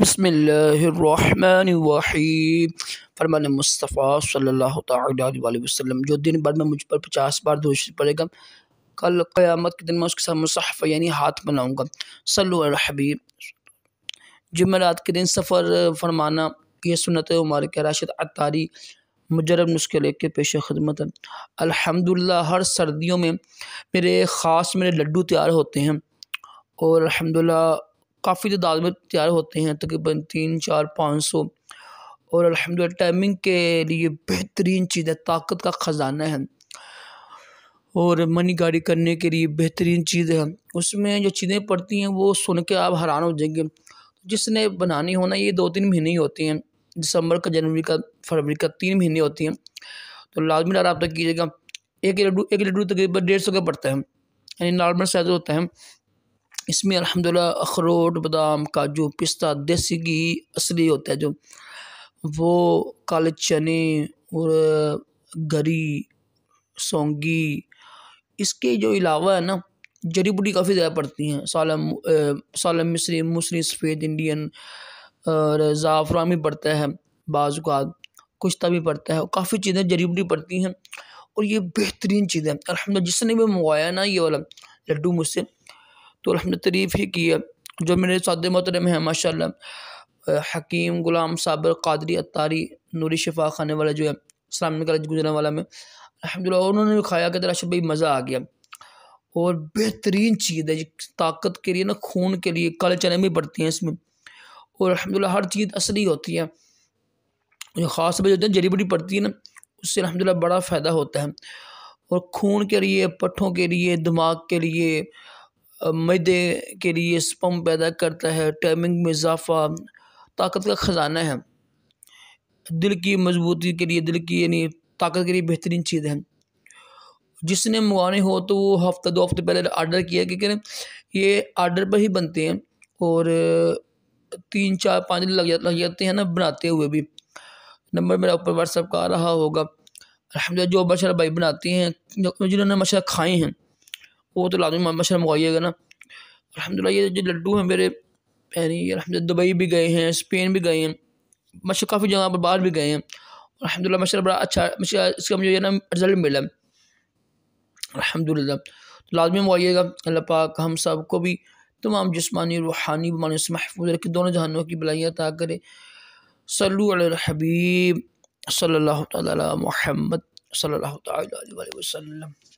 بسم اللہ الرحمن الرحیم فرمان مصطفیٰ صلی اللہ تعالیٰ وسلم جو دن بھر میں مجھ پر پچاس بار دوشی پڑے گا کل قیامت کے دن میں اس کے ساتھ مصحف یعنی ہاتھ بناؤں گا صلو الحبیب جمعرات کے دن سفر فرمانا یہ سنت عمر کے راشد عطاری مجرب نسخے لے کے پیش خدمت ہے ہر سردیوں میں میرے خاص میرے لڈو تیار ہوتے ہیں اور الحمدللہ کافی تعداد میں تیار ہوتے ہیں تقریباً تین چار پانچ سو اور الحمد للہ ٹائمنگ کے لیے بہترین چیز ہے طاقت کا خزانہ ہے اور منی گاڑی کرنے کے لیے بہترین چیز ہے اس میں جو چیزیں پڑتی ہیں وہ سن کے آپ حیران ہو جائیں گے جس نے بنانی ہونا یہ دو تین مہینے ہی ہوتی ہیں دسمبر کا جنوری کا فروری کا تین مہینے ہوتی ہیں تو لازمی ڈال آپ تک کیجیے گا ایک لڈو ایک لڈو تقریباً ڈیڑھ سو کا پڑتا ہے یعنی نارمل سائز ہوتا ہے اس میں الحمد للہ اخروٹ بادام کاجو پستہ دیسی گھی اصلی ہوتا ہے جو وہ کالے چنے اور گری سونگی اس کے جو علاوہ ہے نا جڑی بوٹی کافی زیادہ پڑتی ہیں سالم سالم مصری مصری سفید انڈین اور زعفران بھی پڑتا ہے بعض اوقات کشتہ بھی پڑتا ہے اور کافی چیزیں جڑی بوٹی پڑتی ہیں اور یہ بہترین چیزیں الحمد جس نے بھی منگوایا نا یہ والا لڈو مجھ سے تو ہم نے تریف ہی کی ہے جو میرے سعد محترم ہیں ماشاء اللہ حکیم غلام صابر قادری اتاری نوری شفا خانے والا جو ہے اسلام کالج گزرنے والا میں الحمدللہ اور انہوں نے بھی کھایا کہ بھائی مزہ آ گیا اور بہترین چیز ہے طاقت کے لیے نا خون کے لیے کالے بھی پڑتی ہیں اس میں اور الحمدللہ ہر چیز اصلی ہوتی ہے جو خاص طور ہوتے ہیں جڑی بوٹی پڑتی ہے نا اس سے الحمدللہ بڑا فائدہ ہوتا ہے اور خون کے لیے پٹھوں کے لیے دماغ کے لیے معدے کے لیے اسپم پیدا کرتا ہے ٹائمنگ میں اضافہ طاقت کا خزانہ ہے دل کی مضبوطی کے لیے دل کی یعنی طاقت کے لیے بہترین چیز ہے جس نے منگوانے ہو تو وہ ہفتہ دو ہفتے پہلے آرڈر کیا کیونکہ یہ آرڈر پر ہی بنتے ہیں اور تین چار پانچ دن لگ لگ جاتے ہیں نا بناتے ہوئے بھی نمبر میرا اوپر واٹس ایپ کا آ رہا ہوگا الحمدللہ جو بشر بھائی بناتے ہیں جنہوں نے مشرق کھائے ہیں وہ تو لازمی مشرہ منگوائیے گا نا الحمد للہ یہ جو لڈو ہیں میرے یعنی الحمد للہ دبئی بھی گئے ہیں اسپین بھی گئے ہیں مشرق کافی جگہ پر باہر بھی گئے ہیں الحمد للہ مشرق بڑا اچھا مشرق اس کا مجھے یہ نا رزلٹ ملا الحمد للہ تو لازمی منگوائیے گا اللہ پاک ہم سب کو بھی تمام جسمانی روحانی سے محفوظ رکھے دونوں جہانوں کی بلائیاں عطا کرے صلی اللہ حبیب صلی اللہ تعالیٰ محمد صلی اللہ تعالیٰ علیہ وسلم